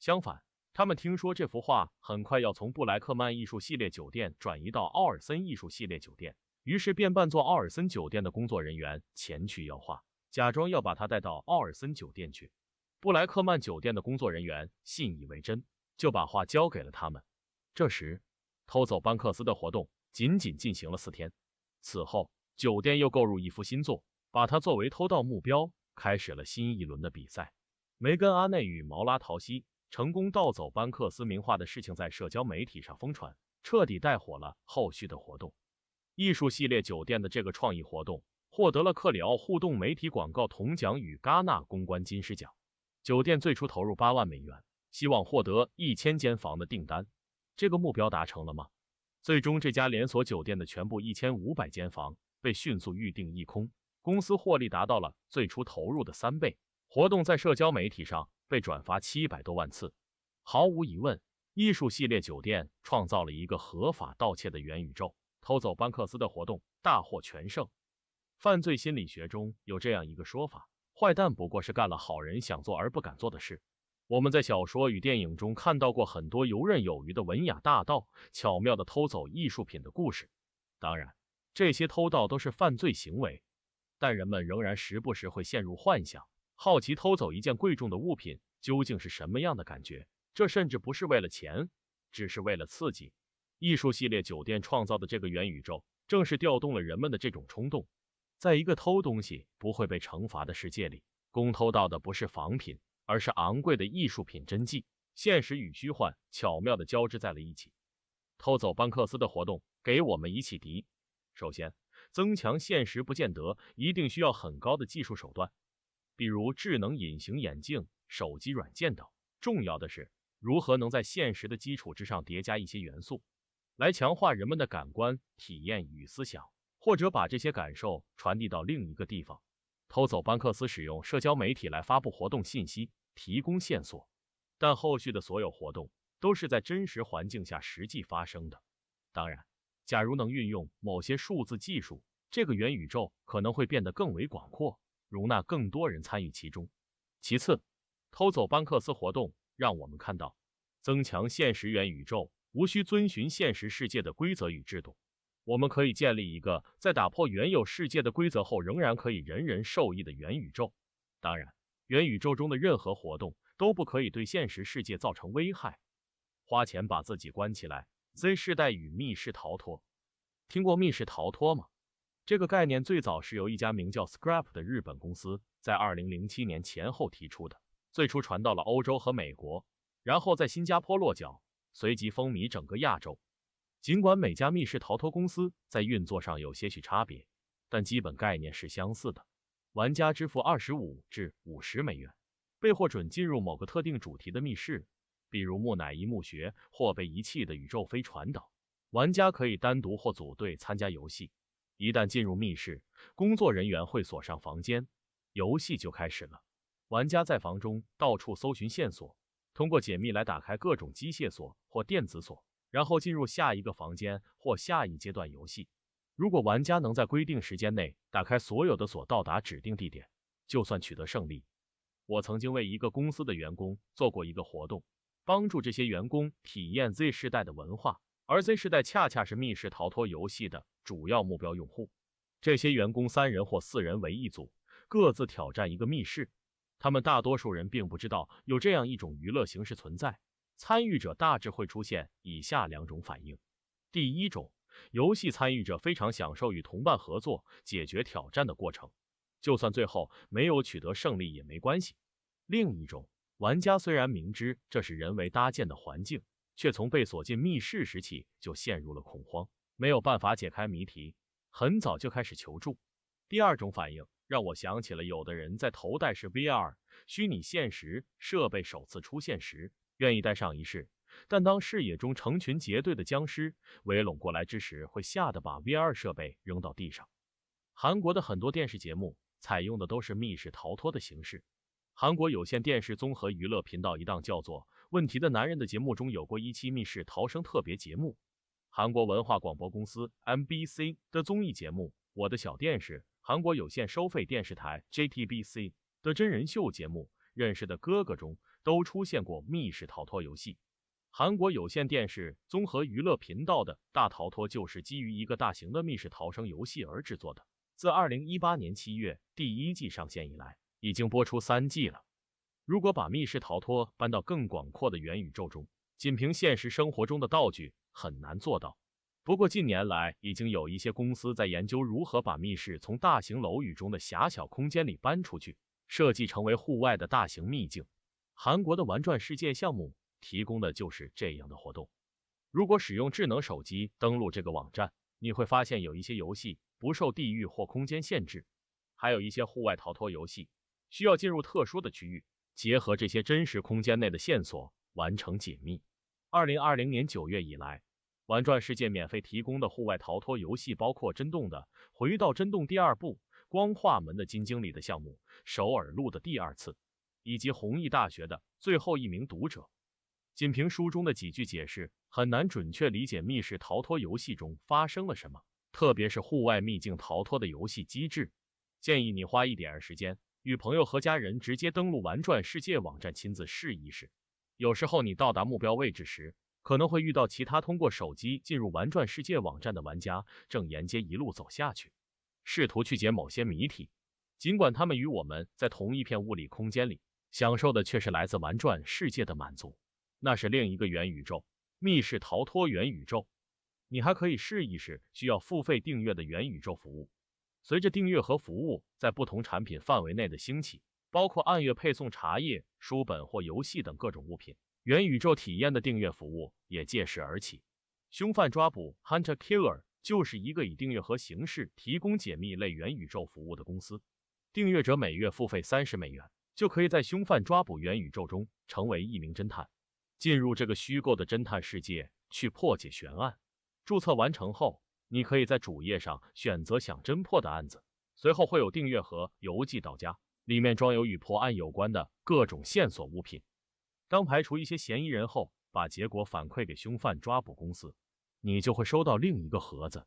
相反。他们听说这幅画很快要从布莱克曼艺术系列酒店转移到奥尔森艺术系列酒店，于是便扮作奥尔森酒店的工作人员前去要画，假装要把他带到奥尔森酒店去。布莱克曼酒店的工作人员信以为真，就把画交给了他们。这时，偷走班克斯的活动仅仅进行了四天。此后，酒店又购入一幅新作，把它作为偷盗目标，开始了新一轮的比赛。梅根·阿内与毛拉·陶西。成功盗走班克斯名画的事情在社交媒体上疯传，彻底带火了后续的活动。艺术系列酒店的这个创意活动获得了克里奥互动媒体广告铜奖与戛纳公关金狮奖。酒店最初投入八万美元，希望获得一千间房的订单。这个目标达成了吗？最终，这家连锁酒店的全部一千五百间房被迅速预定一空，公司获利达到了最初投入的三倍。活动在社交媒体上。被转发七百多万次，毫无疑问，艺术系列酒店创造了一个合法盗窃的元宇宙，偷走班克斯的活动大获全胜。犯罪心理学中有这样一个说法，坏蛋不过是干了好人想做而不敢做的事。我们在小说与电影中看到过很多游刃有余的文雅大盗，巧妙的偷走艺术品的故事。当然，这些偷盗都是犯罪行为，但人们仍然时不时会陷入幻想。好奇偷走一件贵重的物品究竟是什么样的感觉？这甚至不是为了钱，只是为了刺激。艺术系列酒店创造的这个元宇宙，正是调动了人们的这种冲动。在一个偷东西不会被惩罚的世界里，公偷到的不是仿品，而是昂贵的艺术品真迹。现实与虚幻巧妙地交织在了一起。偷走班克斯的活动给我们一启迪：首先，增强现实不见得一定需要很高的技术手段。比如智能隐形眼镜、手机软件等。重要的是，如何能在现实的基础之上叠加一些元素，来强化人们的感官体验与思想，或者把这些感受传递到另一个地方。偷走班克斯使用社交媒体来发布活动信息，提供线索，但后续的所有活动都是在真实环境下实际发生的。当然，假如能运用某些数字技术，这个元宇宙可能会变得更为广阔。容纳更多人参与其中。其次，偷走班克斯活动让我们看到，增强现实元宇宙无需遵循现实世界的规则与制度。我们可以建立一个在打破原有世界的规则后，仍然可以人人受益的元宇宙。当然，元宇宙中的任何活动都不可以对现实世界造成危害。花钱把自己关起来，《Z 世代与密室逃脱》，听过密室逃脱吗？这个概念最早是由一家名叫 Scrap 的日本公司在2007年前后提出的，最初传到了欧洲和美国，然后在新加坡落脚，随即风靡整个亚洲。尽管每家密室逃脱公司在运作上有些许差别，但基本概念是相似的。玩家支付25至50美元，被获准进入某个特定主题的密室，比如木乃伊墓穴或被遗弃的宇宙飞船等。玩家可以单独或组队参加游戏。一旦进入密室，工作人员会锁上房间，游戏就开始了。玩家在房中到处搜寻线索，通过解密来打开各种机械锁或电子锁，然后进入下一个房间或下一阶段游戏。如果玩家能在规定时间内打开所有的锁，到达指定地点，就算取得胜利。我曾经为一个公司的员工做过一个活动，帮助这些员工体验 Z 世代的文化。而 Z 世代恰恰是密室逃脱游戏的主要目标用户。这些员工三人或四人为一组，各自挑战一个密室。他们大多数人并不知道有这样一种娱乐形式存在。参与者大致会出现以下两种反应：第一种，游戏参与者非常享受与同伴合作解决挑战的过程，就算最后没有取得胜利也没关系。另一种，玩家虽然明知这是人为搭建的环境。却从被锁进密室时起就陷入了恐慌，没有办法解开谜题，很早就开始求助。第二种反应让我想起了有的人在头戴式 VR 虚拟现实设备首次出现时愿意戴上一试，但当视野中成群结队的僵尸围拢过来之时，会吓得把 VR 设备扔到地上。韩国的很多电视节目采用的都是密室逃脱的形式，韩国有线电视综合娱乐频道一档叫做。《问题的男人》的节目中有过一期密室逃生特别节目，《韩国文化广播公司 MBC 的综艺节目》《我的小电视》，韩国有线收费电视台 JTBC 的真人秀节目《认识的哥哥》中都出现过密室逃脱游戏。韩国有线电视综合娱乐频道的《大逃脱》就是基于一个大型的密室逃生游戏而制作的。自2018年7月第一季上线以来，已经播出三季了。如果把密室逃脱搬到更广阔的元宇宙中，仅凭现实生活中的道具很难做到。不过近年来，已经有一些公司在研究如何把密室从大型楼宇中的狭小空间里搬出去，设计成为户外的大型秘境。韩国的玩转世界项目提供的就是这样的活动。如果使用智能手机登录这个网站，你会发现有一些游戏不受地域或空间限制，还有一些户外逃脱游戏需要进入特殊的区域。结合这些真实空间内的线索完成解密。二零二零年九月以来，玩转世界免费提供的户外逃脱游戏包括真洞的《回到真洞》第二部、光化门的《金经理》的项目、首尔路的第二次，以及弘毅大学的《最后一名读者》。仅凭书中的几句解释，很难准确理解密室逃脱游戏中发生了什么，特别是户外秘境逃脱的游戏机制。建议你花一点时间。与朋友和家人直接登录玩转世界网站，亲自试一试。有时候你到达目标位置时，可能会遇到其他通过手机进入玩转世界网站的玩家，正沿街一路走下去，试图去解某些谜题。尽管他们与我们在同一片物理空间里，享受的却是来自玩转世界的满足，那是另一个元宇宙——密室逃脱元宇宙。你还可以试一试需要付费订阅的元宇宙服务。随着订阅和服务在不同产品范围内的兴起，包括按月配送茶叶、书本或游戏等各种物品，元宇宙体验的订阅服务也借势而起。凶犯抓捕 （Hunter Killer） 就是一个以订阅盒形式提供解密类元宇宙服务的公司。订阅者每月付费三十美元，就可以在凶犯抓捕元宇宙中成为一名侦探，进入这个虚构的侦探世界去破解悬案。注册完成后。你可以在主页上选择想侦破的案子，随后会有订阅盒邮寄到家，里面装有与破案有关的各种线索物品。当排除一些嫌疑人后，把结果反馈给凶犯抓捕公司，你就会收到另一个盒子。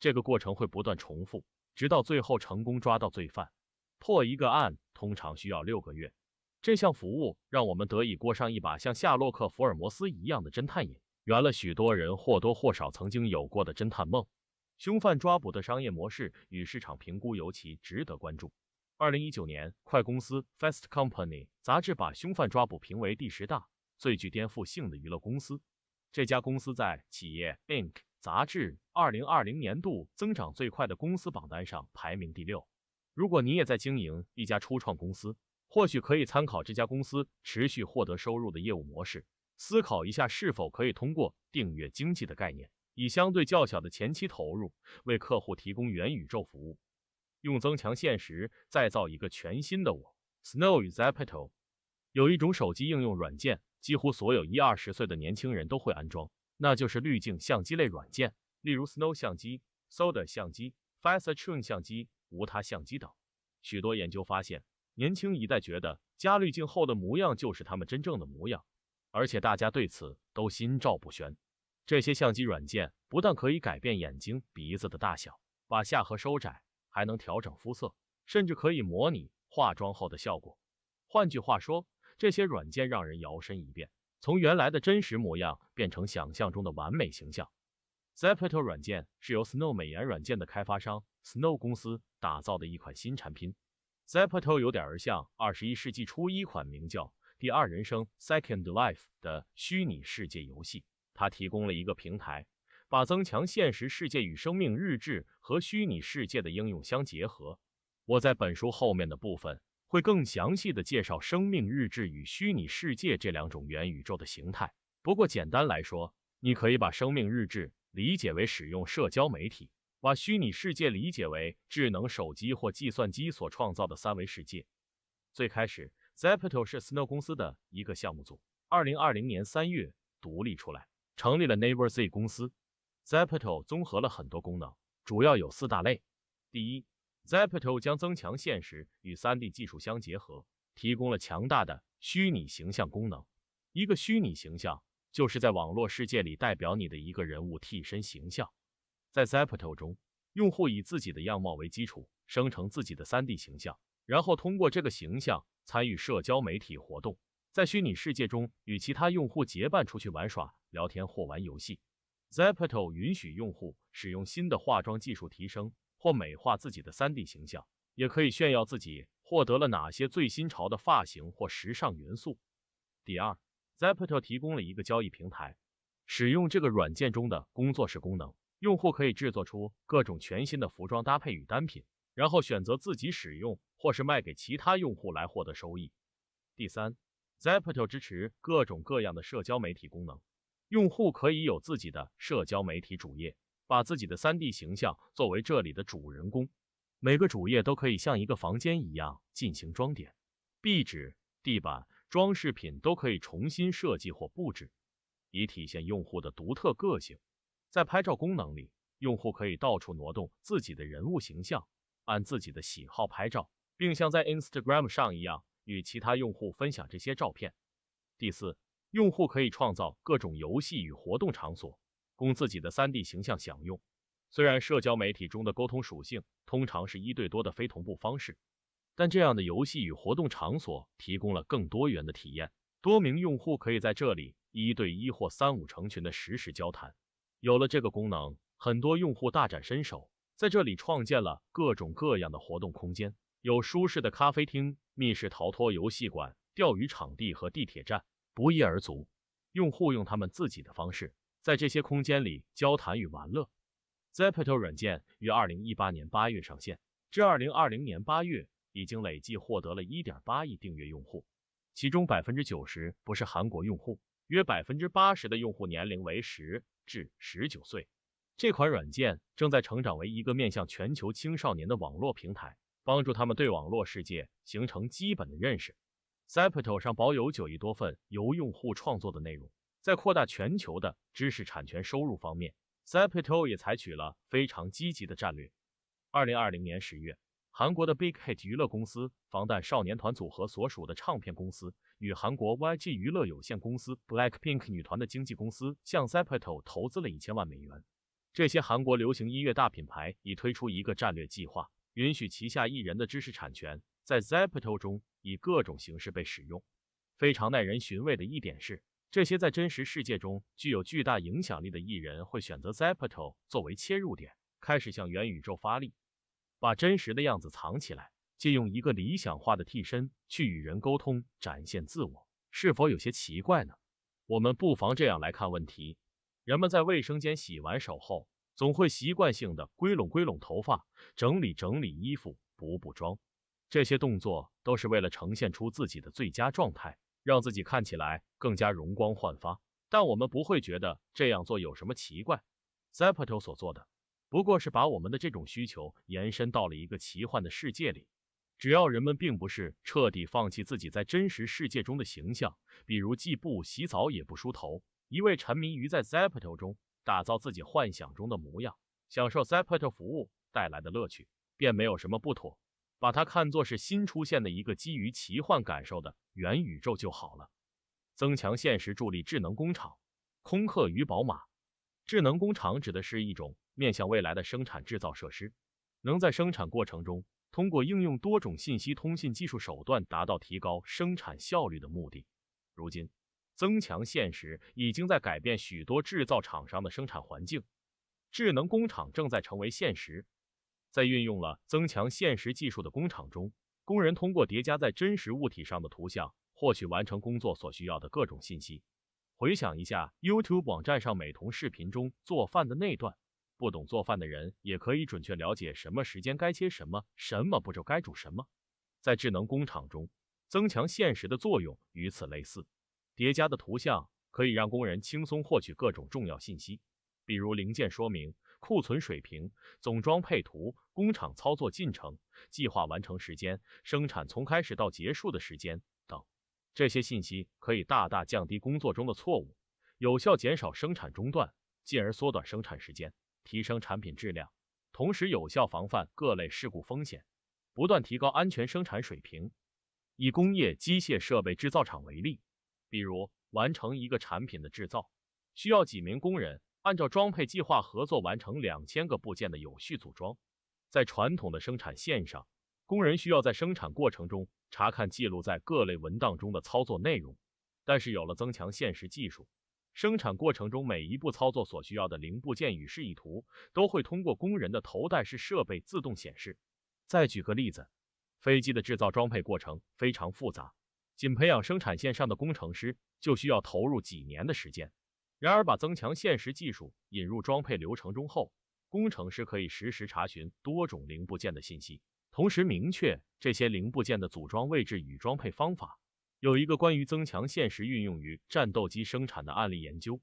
这个过程会不断重复，直到最后成功抓到罪犯。破一个案通常需要六个月。这项服务让我们得以过上一把像夏洛克·福尔摩斯一样的侦探瘾，圆了许多人或多或少曾经有过的侦探梦。凶犯抓捕的商业模式与市场评估尤其值得关注。二零一九年，快公司 Fast Company 杂志把凶犯抓捕评为第十大最具颠覆性的娱乐公司。这家公司在企业 Inc 杂志二零二零年度增长最快的公司榜单上排名第六。如果你也在经营一家初创公司，或许可以参考这家公司持续获得收入的业务模式，思考一下是否可以通过订阅经济的概念。以相对较小的前期投入，为客户提供元宇宙服务，用增强现实再造一个全新的我。Snow 与 z a p i t a l 有一种手机应用软件，几乎所有一二十岁的年轻人都会安装，那就是滤镜相机类软件，例如 Snow 相机、Soda 相机、f a c h u n 相机、无他相机等。许多研究发现，年轻一代觉得加滤镜后的模样就是他们真正的模样，而且大家对此都心照不宣。这些相机软件不但可以改变眼睛、鼻子的大小，把下颌收窄，还能调整肤色，甚至可以模拟化妆后的效果。换句话说，这些软件让人摇身一变，从原来的真实模样变成想象中的完美形象。Zepeto 软件是由 Snow 美颜软件的开发商 Snow 公司打造的一款新产品。Zepeto 有点儿像二十一世纪初一款名叫《第二人生》（Second Life） 的虚拟世界游戏。它提供了一个平台，把增强现实世界与生命日志和虚拟世界的应用相结合。我在本书后面的部分会更详细的介绍生命日志与虚拟世界这两种元宇宙的形态。不过简单来说，你可以把生命日志理解为使用社交媒体，把虚拟世界理解为智能手机或计算机所创造的三维世界。最开始，Zepeto 是 Snow 公司的一个项目组，二零二零年三月独立出来。成立了 Neighbor Z 公司，Zepeto 综合了很多功能，主要有四大类。第一，Zepeto 将增强现实与三 D 技术相结合，提供了强大的虚拟形象功能。一个虚拟形象就是在网络世界里代表你的一个人物替身形象。在 Zepeto 中，用户以自己的样貌为基础，生成自己的三 D 形象，然后通过这个形象参与社交媒体活动，在虚拟世界中与其他用户结伴出去玩耍。聊天或玩游戏，Zepeto 允许用户使用新的化妆技术提升或美化自己的 3D 形象，也可以炫耀自己获得了哪些最新潮的发型或时尚元素。第二，Zepeto 提供了一个交易平台，使用这个软件中的工作室功能，用户可以制作出各种全新的服装搭配与单品，然后选择自己使用或是卖给其他用户来获得收益。第三，Zepeto 支持各种各样的社交媒体功能。用户可以有自己的社交媒体主页，把自己的 3D 形象作为这里的主人公。每个主页都可以像一个房间一样进行装点，壁纸、地板、装饰品都可以重新设计或布置，以体现用户的独特个性。在拍照功能里，用户可以到处挪动自己的人物形象，按自己的喜好拍照，并像在 Instagram 上一样与其他用户分享这些照片。第四。用户可以创造各种游戏与活动场所，供自己的 3D 形象享用。虽然社交媒体中的沟通属性通常是一对多的非同步方式，但这样的游戏与活动场所提供了更多元的体验。多名用户可以在这里一对一或三五成群的实时交谈。有了这个功能，很多用户大展身手，在这里创建了各种各样的活动空间，有舒适的咖啡厅、密室逃脱游戏馆、钓鱼场地和地铁站。不一而足，用户用他们自己的方式在这些空间里交谈与玩乐。Zepeto 软件于2018年8月上线，至2020年8月已经累计获得了1.8亿订阅用户，其中百分之九十不是韩国用户，约百分之八十的用户年龄为十至十九岁。这款软件正在成长为一个面向全球青少年的网络平台，帮助他们对网络世界形成基本的认识。Seputo 上保有九亿多份由用户创作的内容，在扩大全球的知识产权收入方面，Seputo 也采取了非常积极的战略。二零二零年十月，韩国的 Big Hit 娱乐公司防弹少年团组合所属的唱片公司与韩国 YG 娱乐有限公司 Blackpink 女团的经纪公司向 Seputo 投资了一千万美元。这些韩国流行音乐大品牌已推出一个战略计划，允许旗下艺人的知识产权。在 z a p t o 中以各种形式被使用。非常耐人寻味的一点是，这些在真实世界中具有巨大影响力的艺人会选择 z a p t o 作为切入点，开始向元宇宙发力，把真实的样子藏起来，借用一个理想化的替身去与人沟通、展现自我。是否有些奇怪呢？我们不妨这样来看问题：人们在卫生间洗完手后，总会习惯性的归拢归拢头发，整理整理衣服，补补妆。这些动作都是为了呈现出自己的最佳状态，让自己看起来更加容光焕发。但我们不会觉得这样做有什么奇怪。Zepeto 所做的不过是把我们的这种需求延伸到了一个奇幻的世界里。只要人们并不是彻底放弃自己在真实世界中的形象，比如既不洗澡也不梳头，一味沉迷于在 Zepeto 中打造自己幻想中的模样，享受 Zepeto 服务带来的乐趣，便没有什么不妥。把它看作是新出现的一个基于奇幻感受的元宇宙就好了。增强现实助力智能工厂，空客与宝马。智能工厂指的是一种面向未来的生产制造设施，能在生产过程中通过应用多种信息通信技术手段，达到提高生产效率的目的。如今，增强现实已经在改变许多制造厂商的生产环境，智能工厂正在成为现实。在运用了增强现实技术的工厂中，工人通过叠加在真实物体上的图像，获取完成工作所需要的各种信息。回想一下 YouTube 网站上美瞳视频中做饭的那段，不懂做饭的人也可以准确了解什么时间该切什么，什么步骤该煮什么。在智能工厂中，增强现实的作用与此类似，叠加的图像可以让工人轻松获取各种重要信息，比如零件说明。库存水平、总装配图、工厂操作进程、计划完成时间、生产从开始到结束的时间等，这些信息可以大大降低工作中的错误，有效减少生产中断，进而缩短生产时间，提升产品质量，同时有效防范各类事故风险，不断提高安全生产水平。以工业机械设备制造厂为例，比如完成一个产品的制造，需要几名工人。按照装配计划合作完成两千个部件的有序组装。在传统的生产线上，工人需要在生产过程中查看记录在各类文档中的操作内容。但是有了增强现实技术，生产过程中每一步操作所需要的零部件与示意图都会通过工人的头戴式设备自动显示。再举个例子，飞机的制造装配过程非常复杂，仅培养生产线上的工程师就需要投入几年的时间。然而，把增强现实技术引入装配流程中后，工程师可以实时查询多种零部件的信息，同时明确这些零部件的组装位置与装配方法。有一个关于增强现实运用于战斗机生产的案例研究，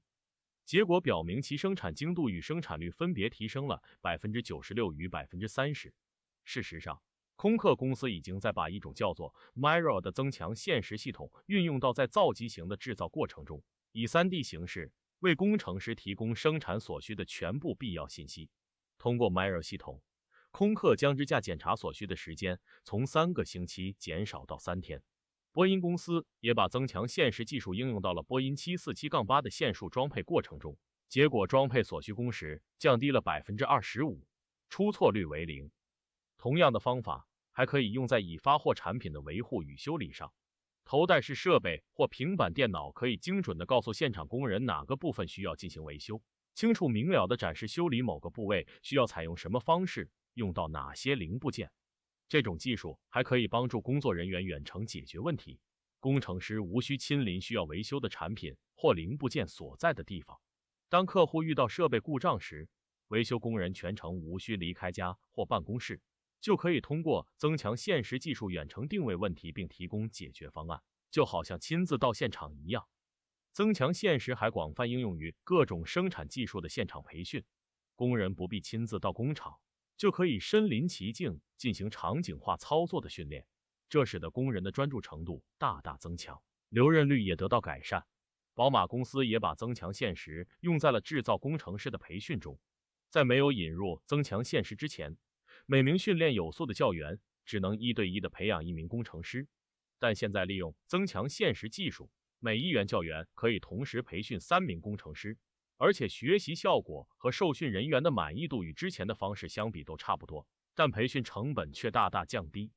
结果表明其生产精度与生产率分别提升了百分之九十六与百分之三十。事实上，空客公司已经在把一种叫做 Mirra 的增强现实系统运用到在造机型的制造过程中，以三 D 形式。为工程师提供生产所需的全部必要信息。通过 m y i r 系统，空客将支架检查所需的时间从三个星期减少到三天。波音公司也把增强现实技术应用到了波音747-8的线束装配过程中，结果装配所需工时降低了百分之二十五，出错率为零。同样的方法还可以用在已发货产品的维护与修理上。头戴式设备或平板电脑可以精准地告诉现场工人哪个部分需要进行维修，清楚明了地展示修理某个部位需要采用什么方式，用到哪些零部件。这种技术还可以帮助工作人员远程解决问题，工程师无需亲临需要维修的产品或零部件所在的地方。当客户遇到设备故障时，维修工人全程无需离开家或办公室。就可以通过增强现实技术远程定位问题并提供解决方案，就好像亲自到现场一样。增强现实还广泛应用于各种生产技术的现场培训，工人不必亲自到工厂，就可以身临其境进行场景化操作的训练，这使得工人的专注程度大大增强，留任率也得到改善。宝马公司也把增强现实用在了制造工程师的培训中，在没有引入增强现实之前。每名训练有素的教员只能一对一的培养一名工程师，但现在利用增强现实技术，每一员教员可以同时培训三名工程师，而且学习效果和受训人员的满意度与之前的方式相比都差不多，但培训成本却大大降低。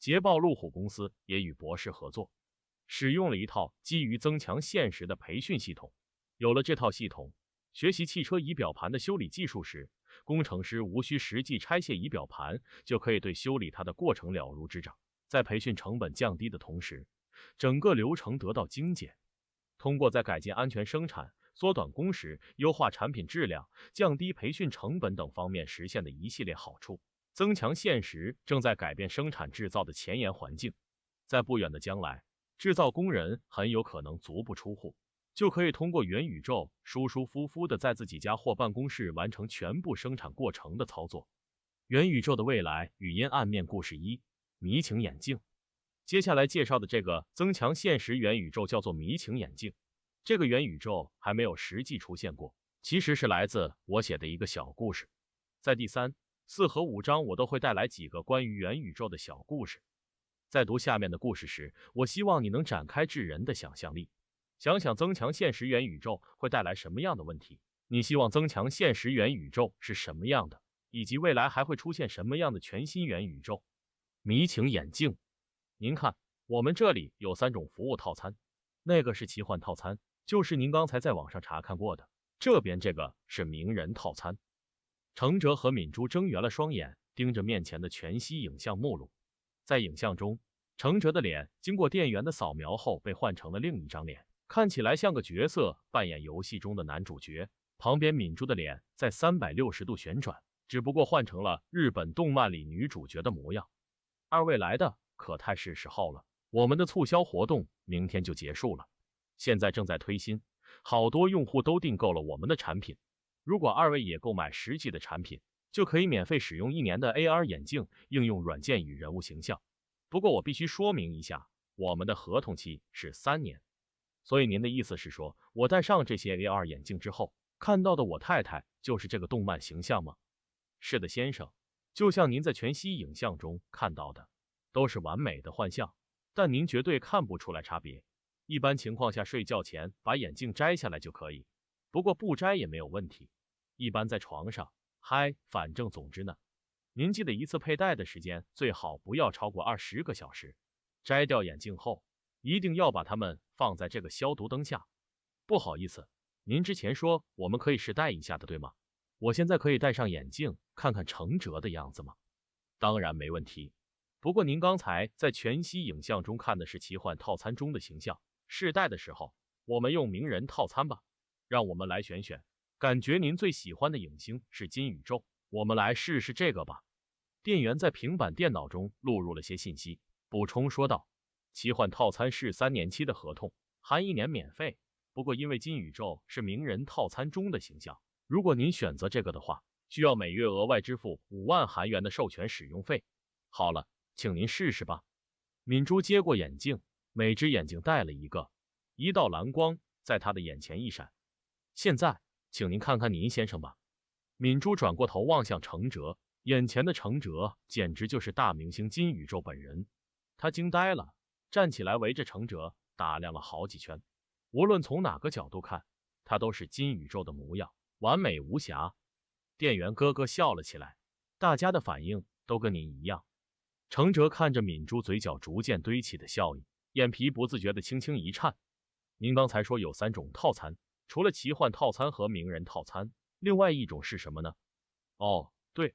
捷豹路虎公司也与博士合作，使用了一套基于增强现实的培训系统。有了这套系统，学习汽车仪表盘的修理技术时，工程师无需实际拆卸仪表盘，就可以对修理它的过程了如指掌。在培训成本降低的同时，整个流程得到精简。通过在改进安全生产、缩短工时、优化产品质量、降低培训成本等方面实现的一系列好处，增强现实正在改变生产制造的前沿环境。在不远的将来，制造工人很有可能足不出户。就可以通过元宇宙舒舒服服的在自己家或办公室完成全部生产过程的操作。元宇宙的未来语音暗面故事一迷情眼镜。接下来介绍的这个增强现实元宇宙叫做迷情眼镜，这个元宇宙还没有实际出现过，其实是来自我写的一个小故事。在第三、四和五章我都会带来几个关于元宇宙的小故事。在读下面的故事时，我希望你能展开智人的想象力。想想增强现实元宇宙会带来什么样的问题？你希望增强现实元宇宙是什么样的？以及未来还会出现什么样的全新元宇宙？迷情眼镜，您看，我们这里有三种服务套餐，那个是奇幻套餐，就是您刚才在网上查看过的。这边这个是名人套餐。程哲和敏珠睁圆了双眼，盯着面前的全息影像目录。在影像中，程哲的脸经过店员的扫描后，被换成了另一张脸。看起来像个角色扮演游戏中的男主角，旁边敏珠的脸在三百六十度旋转，只不过换成了日本动漫里女主角的模样。二位来的可太是时候了，我们的促销活动明天就结束了，现在正在推新，好多用户都订购了我们的产品。如果二位也购买实际的产品，就可以免费使用一年的 AR 眼镜应用软件与人物形象。不过我必须说明一下，我们的合同期是三年。所以您的意思是说，我戴上这些 AR 眼镜之后，看到的我太太就是这个动漫形象吗？是的，先生，就像您在全息影像中看到的，都是完美的幻象，但您绝对看不出来差别。一般情况下，睡觉前把眼镜摘下来就可以，不过不摘也没有问题。一般在床上，嗨，反正总之呢，您记得一次佩戴的时间最好不要超过二十个小时。摘掉眼镜后。一定要把它们放在这个消毒灯下。不好意思，您之前说我们可以试戴一下的，对吗？我现在可以戴上眼镜看看成哲的样子吗？当然没问题。不过您刚才在全息影像中看的是奇幻套餐中的形象，试戴的时候我们用名人套餐吧。让我们来选选，感觉您最喜欢的影星是金宇宙，我们来试试这个吧。店员在平板电脑中录入了些信息，补充说道。奇幻套餐是三年期的合同，含一年免费。不过因为金宇宙是名人套餐中的形象，如果您选择这个的话，需要每月额外支付五万韩元的授权使用费。好了，请您试试吧。敏珠接过眼镜，每只眼睛戴了一个，一道蓝光在他的眼前一闪。现在，请您看看您先生吧。敏珠转过头望向程哲，眼前的程哲简直就是大明星金宇宙本人，他惊呆了。站起来围着程哲打量了好几圈，无论从哪个角度看，他都是金宇宙的模样，完美无瑕。店员咯咯笑了起来，大家的反应都跟您一样。程哲看着敏珠嘴角逐渐堆起的笑意，眼皮不自觉的轻轻一颤。您刚才说有三种套餐，除了奇幻套餐和名人套餐，另外一种是什么呢？哦，对，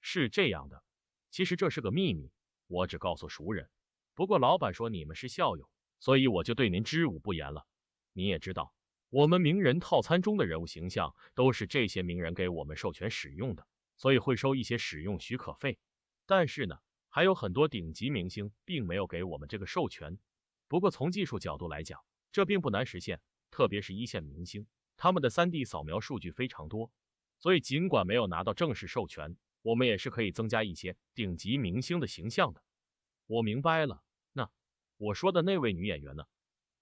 是这样的，其实这是个秘密，我只告诉熟人。不过老板说你们是校友，所以我就对您知无不言了。你也知道，我们名人套餐中的人物形象都是这些名人给我们授权使用的，所以会收一些使用许可费。但是呢，还有很多顶级明星并没有给我们这个授权。不过从技术角度来讲，这并不难实现，特别是一线明星，他们的三 D 扫描数据非常多，所以尽管没有拿到正式授权，我们也是可以增加一些顶级明星的形象的。我明白了，那我说的那位女演员呢？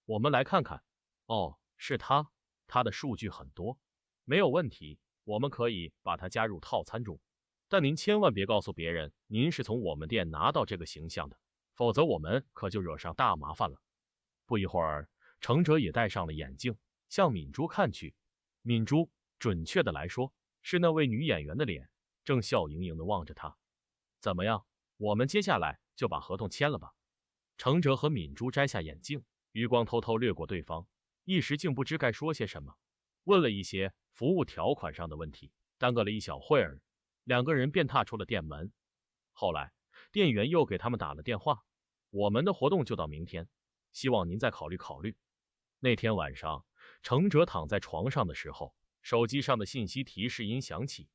我们来看看，哦，是她，她的数据很多，没有问题，我们可以把她加入套餐中。但您千万别告诉别人，您是从我们店拿到这个形象的，否则我们可就惹上大麻烦了。不一会儿，程哲也戴上了眼镜，向敏珠看去。敏珠，准确的来说，是那位女演员的脸，正笑盈盈的望着他。怎么样？我们接下来。就把合同签了吧。程哲和敏珠摘下眼镜，余光偷偷掠过对方，一时竟不知该说些什么。问了一些服务条款上的问题，耽搁了一小会儿，两个人便踏出了店门。后来，店员又给他们打了电话。我们的活动就到明天，希望您再考虑考虑。那天晚上，程哲躺在床上的时候，手机上的信息提示音响起。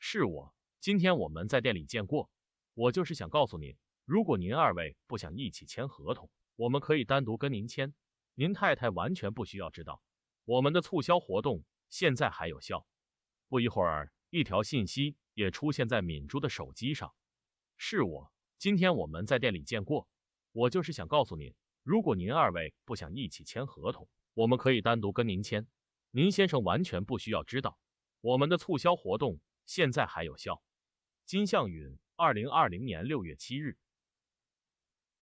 是我，今天我们在店里见过，我就是想告诉您。如果您二位不想一起签合同，我们可以单独跟您签，您太太完全不需要知道。我们的促销活动现在还有效。不一会儿，一条信息也出现在敏珠的手机上，是我。今天我们在店里见过，我就是想告诉您，如果您二位不想一起签合同，我们可以单独跟您签，您先生完全不需要知道。我们的促销活动现在还有效。金向允，二零二零年六月七日。